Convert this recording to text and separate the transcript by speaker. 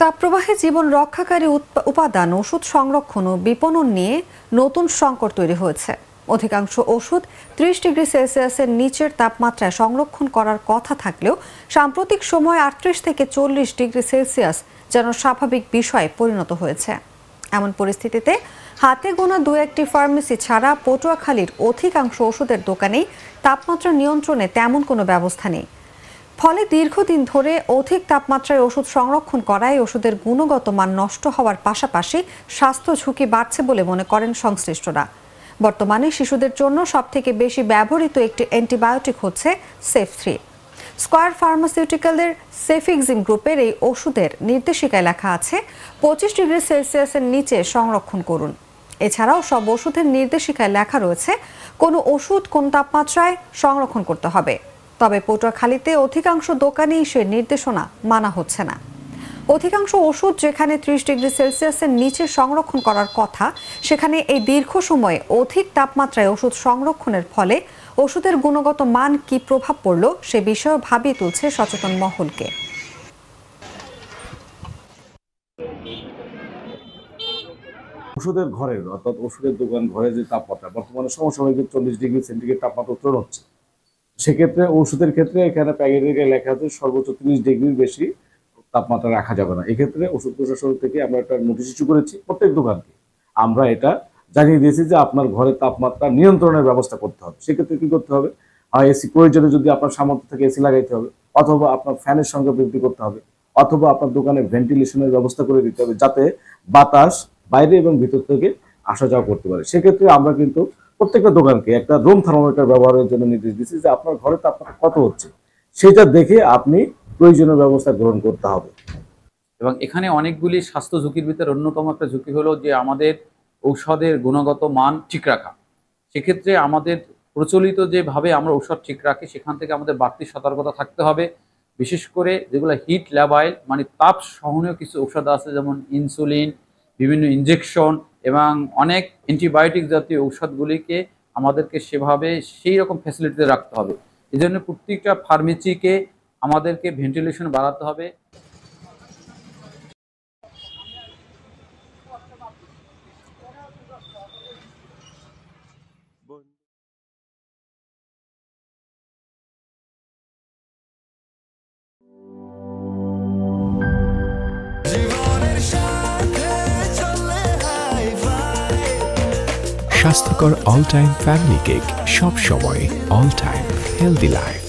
Speaker 1: তাপপ্রবাহে জীবন রক্ষাকারী উপাদান ওষুধ সংরক্ষণ ও বিপণন নিয়ে নতুন সংকট তৈরি হয়েছে অধিকাংশ ওষুধ ত্রিশ ডিগ্রি সেলসিয়াসের নিচের তাপমাত্রায় সংরক্ষণ করার কথা থাকলেও সাম্প্রতিক সময় আটত্রিশ থেকে চল্লিশ ডিগ্রি সেলসিয়াস যেন স্বাভাবিক বিষয়ে পরিণত হয়েছে এমন পরিস্থিতিতে হাতে গোনা দু একটি ফার্মেসি ছাড়া পটুয়াখালীর অধিকাংশ ওষুধের দোকানেই তাপমাত্রা নিয়ন্ত্রণে তেমন কোনো ব্যবস্থা নেই ফলে দীর্ঘদিন ধরে অধিক তাপমাত্রায় ওষুধ সংরক্ষণ করায় ওষুধের গুণগত মান নষ্ট হওয়ার পাশাপাশি স্বাস্থ্য ঝুঁকি বাড়ছে বলে মনে করেন সংশ্লিষ্টরা বর্তমানে শিশুদের জন্য সবথেকে বেশি ব্যবহৃত একটি অ্যান্টিবায়োটিক হচ্ছে সেফ থ্রি স্কোয়ার ফার্মাসিউটিক্যালের সেফিক্সিম গ্রুপের এই ওষুধের নির্দেশিকায় লেখা আছে পঁচিশ ডিগ্রি সেলসিয়াসের নিচে সংরক্ষণ করুন এছাড়াও সব ওষুধের নির্দেশিকায় লেখা রয়েছে কোনো ওষুধ কোন তাপমাত্রায় সংরক্ষণ করতে হবে তবে পটুয়াখালীতে অধিকাংশ দোকানে সে নির্দেশনা মানা হচ্ছে না অধিকাংশ ওষুধ যেখানে ত্রিশ ডিগ্রি সেলসিয়াসের নিচে সংরক্ষণ করার কথা সেখানে এই দীর্ঘ সময়ে অধিক তাপমাত্রায় ওষুধ সংরক্ষণের ফলে ওষুধের গুণগত মান কি প্রভাব পড়ল সে বিষয়ে ভাবিয়ে তুলছে সচেতন মহলকে
Speaker 2: ওষুধের ঘরের অর্থাৎ ওষুধের দোকান ঘরে যে তাপমাত্রা বর্তমানে সমসাময়িক চল্লিশ ডিগ্রি সেন্টিগ্রেড তাপমাত্রা উত্তরণ হচ্ছে সেক্ষেত্রে ওষুধের ক্ষেত্রে এখানে প্যাকেটের লেখা আছে সর্বোচ্চ তিরিশ ডিগ্রির বেশি তাপমাত্রা রাখা যাবে না এক্ষেত্রে ওষুধ প্রশাসন থেকে আমরা একটা নোটিশ ইস্যু করেছি প্রত্যেক দোকানকে আমরা এটা জানিয়ে দিয়েছি যে আপনার ঘরের তাপমাত্রা নিয়ন্ত্রণের ব্যবস্থা করতে হবে সেক্ষেত্রে কী করতে হবে এসি প্রয়োজনে যদি আপনার সামর্থ্য থেকে এসি লাগাইতে হবে অথবা আপনার ফ্যানের সঙ্গে বৃদ্ধি করতে হবে অথবা আপনার দোকানে ভেন্টিলেশনের ব্যবস্থা করে দিতে হবে যাতে বাতাস বাইরে এবং ভিতর থেকে আসা যাওয়া করতে পারে সেক্ষেত্রে আমরা কিন্তু প্রত্যেকটা দোকানকে একটা রুম থার্মোমিটার ব্যবহারের জন্য নির্দেশ দিচ্ছে যে আপনার ঘরে তাপমাত্রা কত হচ্ছে সেটা দেখে আপনি প্রয়োজনীয় ব্যবস্থা গ্রহণ করতে হবে
Speaker 3: এবং এখানে অনেকগুলি স্বাস্থ্য ঝুঁকির ভিতরে অন্যতম একটা ঝুঁকি হলো যে আমাদের ঔষধের গুণগত মান ঠিক রাখা সেক্ষেত্রে আমাদের প্রচলিত যেভাবে আমরা ঔষধ ঠিক রাখি সেখান থেকে আমাদের বাড়তি সতর্কতা থাকতে হবে বিশেষ করে যেগুলো হিট ল্যাবাইল মানে তাপ সহনীয় কিছু ঔষধ আছে যেমন ইনসুলিন বিভিন্ন ইঞ্জেকশন এবং অনেক অ্যান্টিবায়োটিক জাতীয় ঔষধগুলিকে আমাদেরকে সেভাবে সেই রকম ফ্যাসিলিটিতে রাখতে হবে এই জন্য প্রত্যেকটা ফার্মেসিকে আমাদেরকে ভেন্টিলেশন বাড়াতে হবে
Speaker 2: স্বাস্থ্যকর অল টাইম ফ্যামিলি কেক সব সময় অল টাইম হেলদি লাইফ